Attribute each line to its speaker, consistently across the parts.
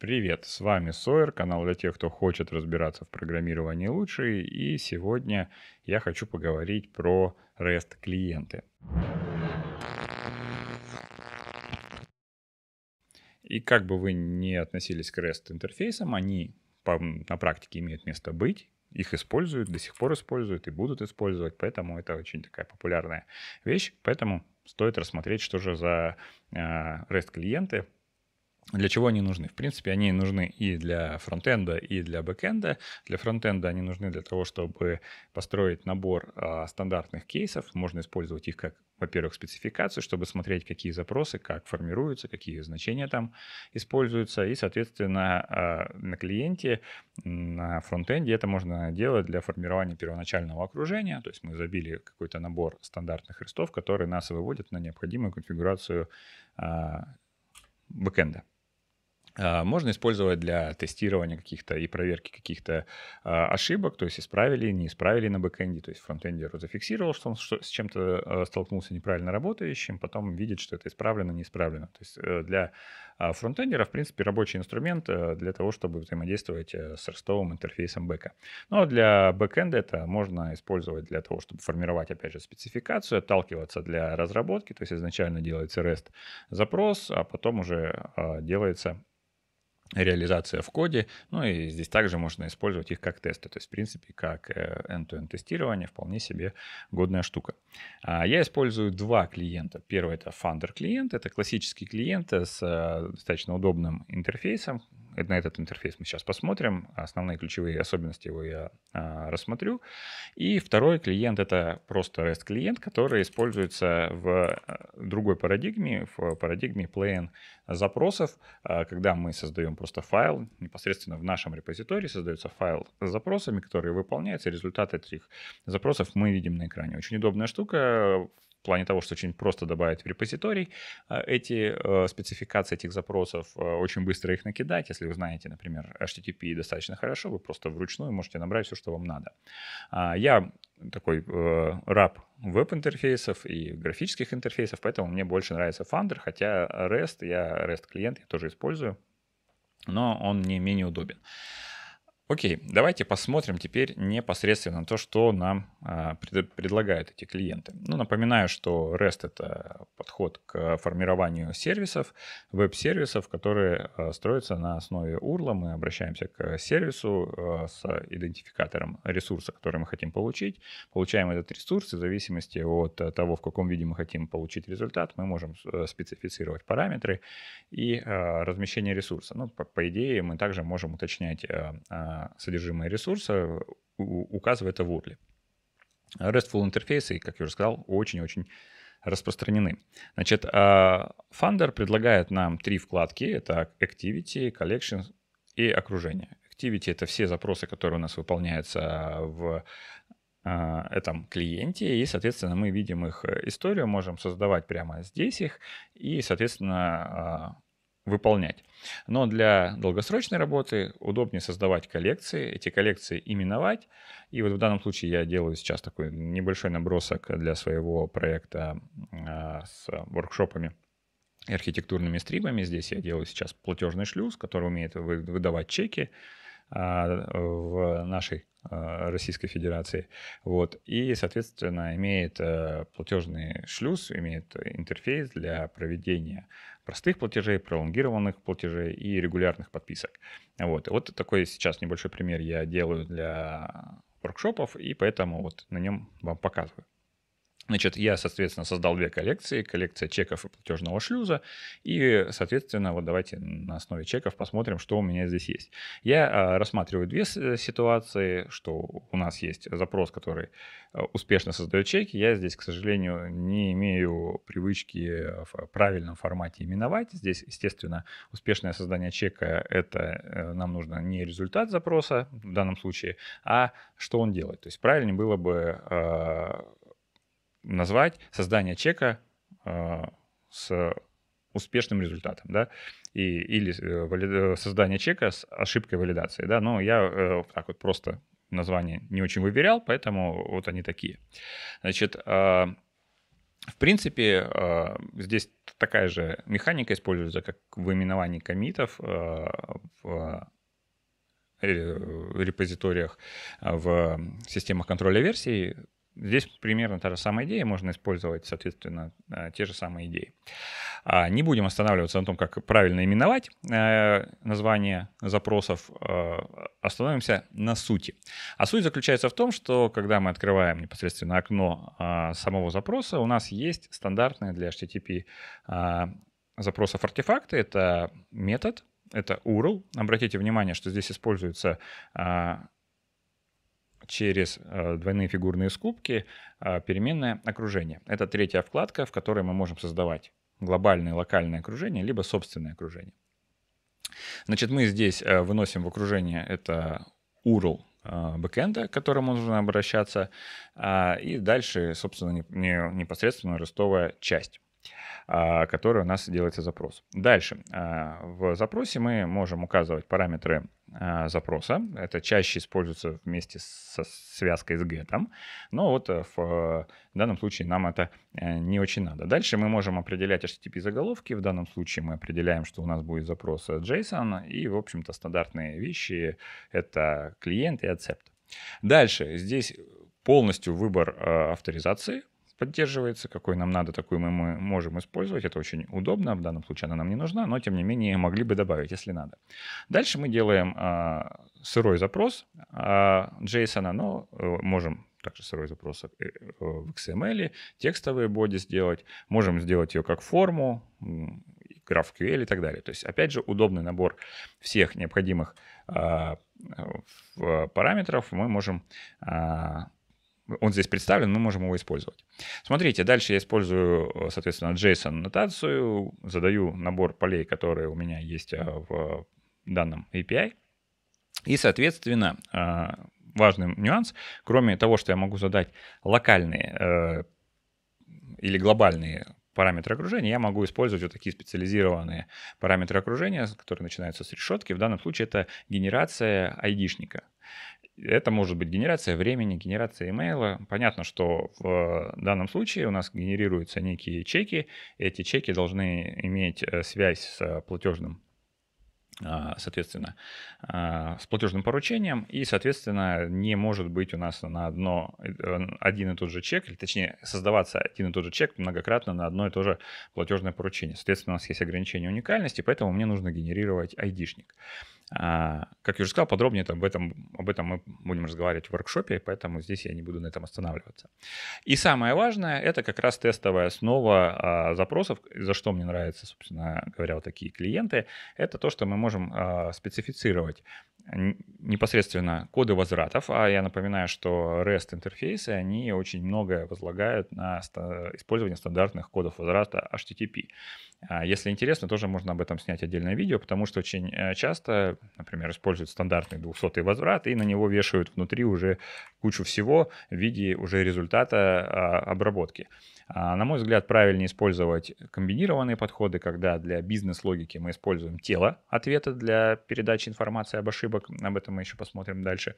Speaker 1: Привет, с вами Сойер, канал для тех, кто хочет разбираться в программировании лучше, и сегодня я хочу поговорить про REST-клиенты. И как бы вы ни относились к REST-интерфейсам, они по, на практике имеют место быть, их используют, до сих пор используют и будут использовать, поэтому это очень такая популярная вещь, поэтому стоит рассмотреть, что же за э, REST-клиенты, для чего они нужны? В принципе, они нужны и для фронтенда, и для бэкенда. Для фронтенда они нужны для того, чтобы построить набор а, стандартных кейсов. Можно использовать их как, во-первых, спецификацию, чтобы смотреть, какие запросы, как формируются, какие значения там используются. И, соответственно, а, на клиенте, на фронтенде это можно делать для формирования первоначального окружения. То есть мы забили какой-то набор стандартных рестов, которые нас выводят на необходимую конфигурацию а, bacana. А, можно использовать для тестирования каких-то и проверки каких-то а, ошибок, то есть исправили, не исправили на бэкэнде, то есть фронтендер зафиксировал, что он с чем-то а, столкнулся неправильно работающим, потом видит, что это исправлено, не исправлено. То есть э, для фронтендера, в принципе, рабочий инструмент э, для того, чтобы взаимодействовать э, с ростовым интерфейсом бэка. Но для бэкэнда это можно использовать для того, чтобы формировать, опять же, спецификацию, отталкиваться для разработки, то есть изначально делается REST запрос, а потом уже делается реализация в коде. Ну и здесь также можно использовать их как тесты. То есть, в принципе, как э, end-to-end тестирование вполне себе годная штука. А, я использую два клиента. Первый — это Founder клиент. Это классический клиент с э, достаточно удобным интерфейсом, Э, на этот интерфейс мы сейчас посмотрим. Основные ключевые особенности его я а, рассмотрю. И второй клиент — это просто REST-клиент, который используется в э, другой парадигме, в парадигме plain запросов, а, когда мы создаем просто файл. Непосредственно в нашем репозитории создается файл с запросами, которые выполняются. Результаты этих запросов мы видим на экране. Очень удобная штука в плане того, что очень просто добавить в репозиторий а, эти э, спецификации этих запросов, э, очень быстро их накидать. Если вы знаете, например, HTTP достаточно хорошо, вы просто вручную можете набрать все, что вам надо. А, я такой э, раб веб-интерфейсов и графических интерфейсов, поэтому мне больше нравится Thunder, хотя REST, я REST-клиент, я тоже использую, но он не менее удобен. Окей, давайте посмотрим теперь непосредственно то, что нам а, предлагают эти клиенты. Ну, напоминаю, что REST — это подход к формированию сервисов, веб-сервисов, которые а, строятся на основе URL. Мы обращаемся к сервису а, с идентификатором ресурса, который мы хотим получить. Получаем этот ресурс, и в зависимости от того, в каком виде мы хотим получить результат, мы можем специфицировать параметры и размещение ресурса. Ну, по, идее, мы также можем уточнять содержимое ресурса, указывая это в URL. RESTful интерфейсы, как я уже сказал, очень-очень распространены. Значит, а, Funder предлагает нам три вкладки. Это Activity, Collection и окружение. Activity — это все запросы, которые у нас выполняются в а, этом клиенте, и, соответственно, мы видим их историю, можем создавать прямо здесь их и, соответственно, а, выполнять. Но для долгосрочной работы удобнее создавать коллекции, эти коллекции именовать. И вот в данном случае я делаю сейчас такой небольшой набросок для своего проекта а, с воркшопами и архитектурными стримами. Здесь я делаю сейчас платежный шлюз, который умеет выдавать чеки а, в нашей а, Российской Федерации. Вот. И, соответственно, имеет э, платежный шлюз, имеет интерфейс для проведения простых платежей, пролонгированных платежей и регулярных подписок. Вот, вот такой сейчас небольшой пример я делаю для воркшопов, и поэтому вот на нем вам показываю. Значит, я, соответственно, создал две коллекции. Коллекция чеков и платежного шлюза. И, соответственно, вот давайте на основе чеков посмотрим, что у меня здесь есть. Я а, рассматриваю две э, ситуации, что у нас есть запрос, который э, успешно создает чеки. Я здесь, к сожалению, не имею привычки в правильном формате именовать. Здесь, естественно, успешное создание чека — это э, нам нужно не результат запроса в данном случае, а что он делает. То есть правильнее было бы а, назвать создание чека э, с успешным результатом, да, и, или э, э, создание чека с ошибкой валидации, да, но я так вот просто название не очень выверял, поэтому вот они такие. Значит, в принципе, здесь такая же механика используется, как в именовании комитов в репозиториях в системах контроля версий, Здесь примерно та же самая идея, можно использовать, соответственно, э, те же самые идеи. А, не будем останавливаться на том, как правильно именовать э, название запросов, э, остановимся на сути. А суть заключается в том, что когда мы открываем непосредственно окно а, самого запроса, у нас есть стандартные для HTTP а, запросов артефакты. Это метод, это URL. Обратите внимание, что здесь используется через э, двойные фигурные скобки а, переменное окружение. Это третья вкладка, в которой мы можем создавать глобальное локальное окружение, либо собственное окружение. Значит, мы здесь э, выносим в окружение это URL э, бэкенда, к которому нужно обращаться, а, и дальше, собственно, непосредственно ростовая часть. А, который у нас делается запрос. Дальше. А, в запросе мы можем указывать параметры а, запроса. Это чаще используется вместе со связкой с get. Но вот э, э, в данном случае нам это э, не очень надо. Дальше мы можем определять HTTP заголовки. В данном случае мы определяем, что у нас будет запрос JSON. И, в общем-то, стандартные вещи — это клиент и accept. Дальше здесь полностью выбор авторизации поддерживается, какой нам надо, такую мы можем использовать. Это очень удобно, в данном случае она нам не нужна, но тем не менее могли бы добавить, если надо. Дальше мы делаем а, сырой запрос а, JSON, но э, можем также сырой запрос э, э, в XML, текстовые боди сделать, можем сделать ее как форму, GraphQL и так далее. То есть, опять же, удобный набор всех необходимых а, параметров мы можем а, он здесь представлен, мы можем его использовать. Смотрите, дальше я использую, соответственно, JSON-нотацию, задаю набор полей, которые у меня есть а, в данном API, и, соответственно, а, важный нюанс, кроме того, что я могу задать локальные э, или глобальные параметры окружения, я могу использовать вот такие специализированные параметры окружения, которые начинаются с решетки. В данном случае это генерация айдишника. Это может быть генерация времени, генерация имейла. Понятно, что в данном случае у нас генерируются некие чеки. Эти чеки должны иметь э, связь с платежным а, соответственно, а, с платежным поручением, и, соответственно, не может быть у нас на одно, э, один и тот же чек, или точнее, создаваться один и тот же чек многократно на одно и то же платежное поручение. Соответственно, у нас есть ограничение уникальности, поэтому мне нужно генерировать айдишник. А, как я уже сказал, подробнее об этом, об этом мы будем разговаривать в воркшопе, поэтому здесь я не буду на этом останавливаться. И самое важное — это как раз тестовая основа а, запросов, за что мне нравятся, собственно говоря, вот такие клиенты. Это то, что мы можем а, специфицировать непосредственно коды возвратов, а я напоминаю, что REST-интерфейсы, они очень многое возлагают на использование стандартных кодов возврата HTTP. А если интересно, тоже можно об этом снять отдельное видео, потому что очень э, часто, например, используют стандартный 200 возврат и на него вешают внутри уже кучу всего в виде уже результата а, обработки. А, на мой взгляд, правильнее использовать комбинированные подходы, когда для бизнес-логики мы используем тело ответа для передачи информации об ошибок. Об этом мы еще посмотрим дальше.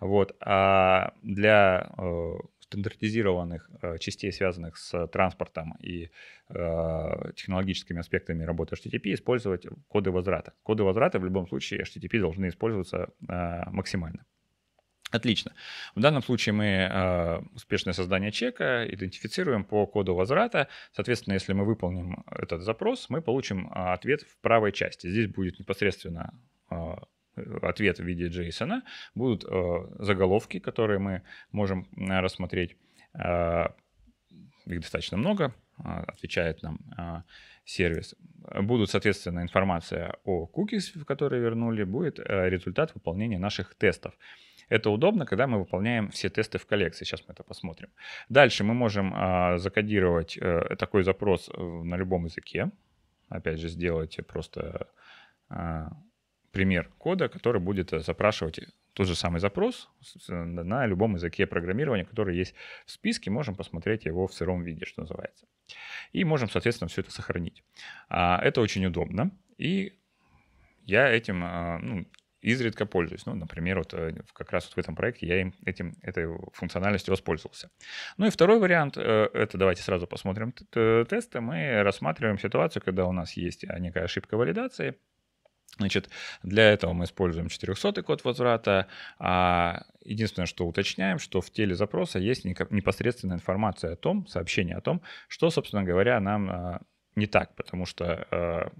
Speaker 1: Вот. А для э, стандартизированных э, частей, связанных с транспортом и э, технологическими аспектами работы HTTP, использовать коды возврата. Коды возврата в любом случае HTTP должны использоваться э, максимально. Отлично. В данном случае мы э, успешное создание чека идентифицируем по коду возврата. Соответственно, если мы выполним этот запрос, мы получим э, ответ в правой части. Здесь будет непосредственно э, ответ в виде JSON, будут э, заголовки, которые мы можем э, рассмотреть. Э, их достаточно много, э, отвечает нам сервис. Будут, соответственно, информация о cookies, которые вернули, будет результат выполнения наших тестов. Это удобно, когда мы выполняем все тесты в коллекции. Сейчас мы это посмотрим. Дальше мы можем э, закодировать э, такой запрос э, на любом языке. Опять же, сделайте просто э, пример кода, который будет э, запрашивать тот же самый запрос на любом языке программирования, который есть в списке, можем посмотреть его в сыром виде, что называется. И можем, соответственно, все это сохранить. А, это очень удобно, и я этим ну, изредка пользуюсь. Ну, например, вот э, как раз вот в этом проекте я им этим, этой функциональностью воспользовался. Ну и второй вариант, э, это давайте сразу посмотрим тесты. Мы рассматриваем ситуацию, когда у нас есть э, некая ошибка валидации, Значит, для этого мы используем 400 код возврата. А единственное, что уточняем, что в теле запроса есть непосредственная информация о том, сообщение о том, что, собственно говоря, нам а, не так, потому что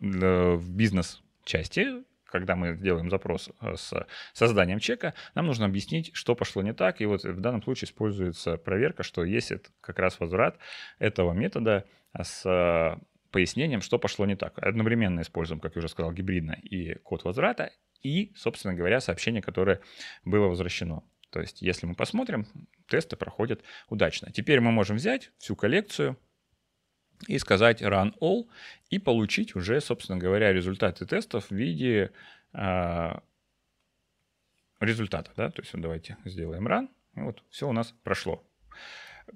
Speaker 1: в бизнес части когда мы делаем запрос э, с созданием чека, нам нужно объяснить, что пошло не так. И вот в данном случае используется проверка, что есть как раз возврат этого метода с э, пояснением, что пошло не так. Одновременно используем, как я уже сказал, гибридно и код возврата, и, собственно говоря, сообщение, которое было возвращено. То есть, если мы посмотрим, тесты проходят удачно. Теперь мы можем взять всю коллекцию, и сказать run all и получить уже, собственно говоря, результаты тестов в виде э, результата. Да? То есть давайте сделаем run, и вот все у нас прошло.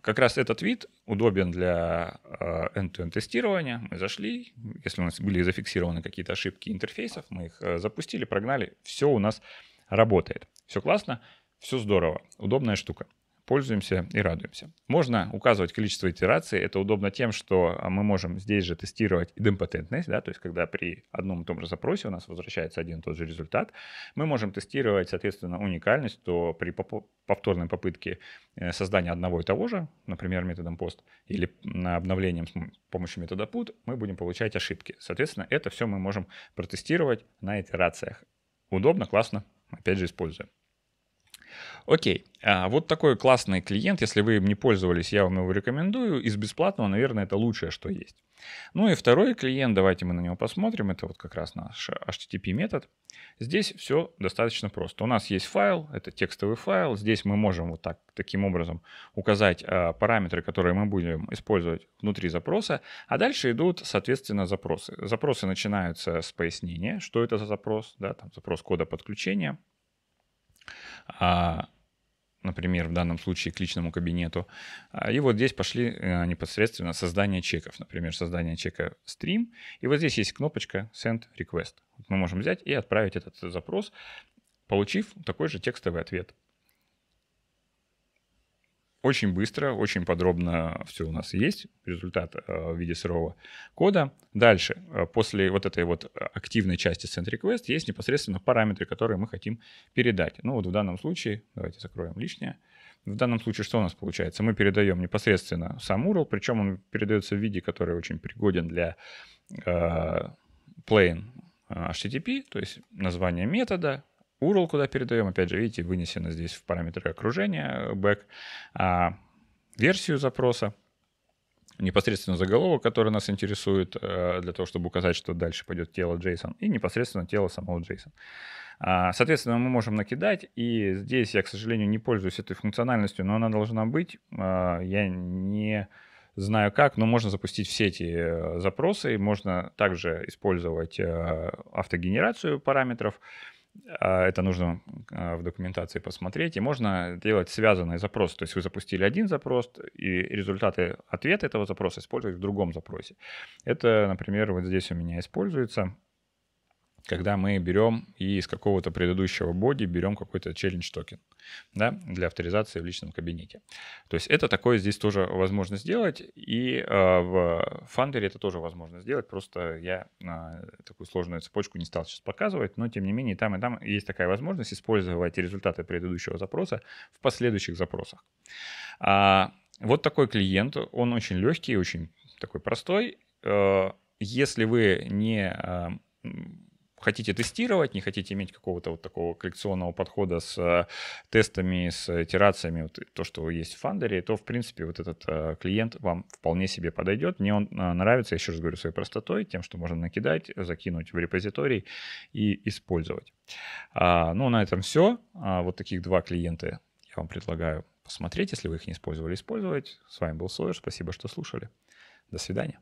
Speaker 1: Как раз этот вид удобен для а, end-to-end тестирования. Мы зашли, если у нас были зафиксированы какие-то ошибки интерфейсов, мы их а, запустили, прогнали, все у нас работает. Все классно, все здорово, удобная штука пользуемся и радуемся. Можно указывать количество итераций. Это удобно тем, что а, мы можем здесь же тестировать идемпотентность, да, то есть когда при одном и том же запросе у нас возвращается один и тот же результат, мы можем тестировать, соответственно, уникальность, то при повторной попытке э, создания одного и того же, например, методом POST или обновлением с помощью метода put, мы будем получать ошибки. Соответственно, это все мы можем протестировать на итерациях. Удобно, классно, опять же используем. Окей, а вот такой классный клиент, если вы им не пользовались, я вам его рекомендую. Из бесплатного, наверное, это лучшее, что есть. Ну и второй клиент, давайте мы на него посмотрим. Это вот как раз наш HTTP метод. Здесь все достаточно просто. У нас есть файл, это текстовый файл. Здесь мы можем вот так, таким образом указать э, параметры, которые мы будем использовать внутри запроса. А дальше идут, соответственно, запросы. Запросы начинаются с пояснения, что это за запрос, да, там запрос кода подключения. А, например, в данном случае к личному кабинету. А, и вот здесь пошли э, непосредственно создание чеков. Например, создание чека Stream. И вот здесь есть кнопочка Send Request. Мы можем взять и отправить этот запрос, получив такой же текстовый ответ. Очень быстро, очень подробно все у нас есть, результат э, в виде сырого кода. Дальше, э, после вот этой вот активной части send request есть непосредственно параметры, которые мы хотим передать. Ну вот в данном случае, давайте закроем лишнее, в данном случае что у нас получается? Мы передаем непосредственно сам URL, причем он передается в виде, который очень пригоден для э, plain э, HTTP, то есть название метода, URL, куда передаем, опять же, видите, вынесено здесь в параметры окружения back, э, а версию запроса, непосредственно заголовок, который нас интересует, э, для того, чтобы указать, что дальше пойдет тело JSON, и непосредственно тело самого JSON. А, соответственно, мы можем накидать, и здесь я, к сожалению, не пользуюсь этой функциональностью, но она должна быть. А, я не знаю как, но можно запустить все эти э, запросы, можно также использовать автогенерацию параметров, а, это нужно а, в документации посмотреть. И можно делать связанные запросы. То есть вы запустили один запрос, и результаты ответа этого запроса использовать в другом запросе. Это, например, вот здесь у меня используется когда мы берем и из какого-то предыдущего боди берем какой-то челлендж токен да, для авторизации в личном кабинете. То есть это такое здесь тоже возможно сделать, и э, в фандере это тоже возможно сделать, просто я э, такую сложную цепочку не стал сейчас показывать, но тем не менее там и там есть такая возможность использовать результаты предыдущего запроса в последующих запросах. А, вот такой клиент, он очень легкий, очень такой простой. Э, если вы не э, хотите тестировать, не хотите иметь какого-то вот такого коллекционного подхода с э, тестами, с э, итерациями, вот то, что есть в Фандере, то, в принципе, вот этот э, клиент вам вполне себе подойдет. Мне он нравится, я еще раз говорю, своей простотой, тем, что можно накидать, закинуть в репозиторий и использовать. А, ну, на этом все. А, вот таких два клиента я вам предлагаю посмотреть, если вы их не использовали, использовать. С вами был Сойер, спасибо, что слушали. До свидания.